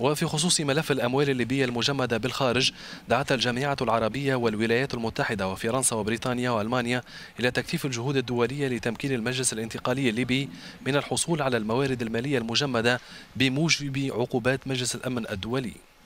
وفي خصوص ملف الأموال الليبية المجمدة بالخارج دعت الجامعة العربية والولايات المتحدة وفرنسا وبريطانيا وألمانيا إلى تكثيف الجهود الدولية لتمكين المجلس الانتقالي الليبي من الحصول على الموارد المالية المجمدة بموجب عقوبات مجلس الأمن الدولي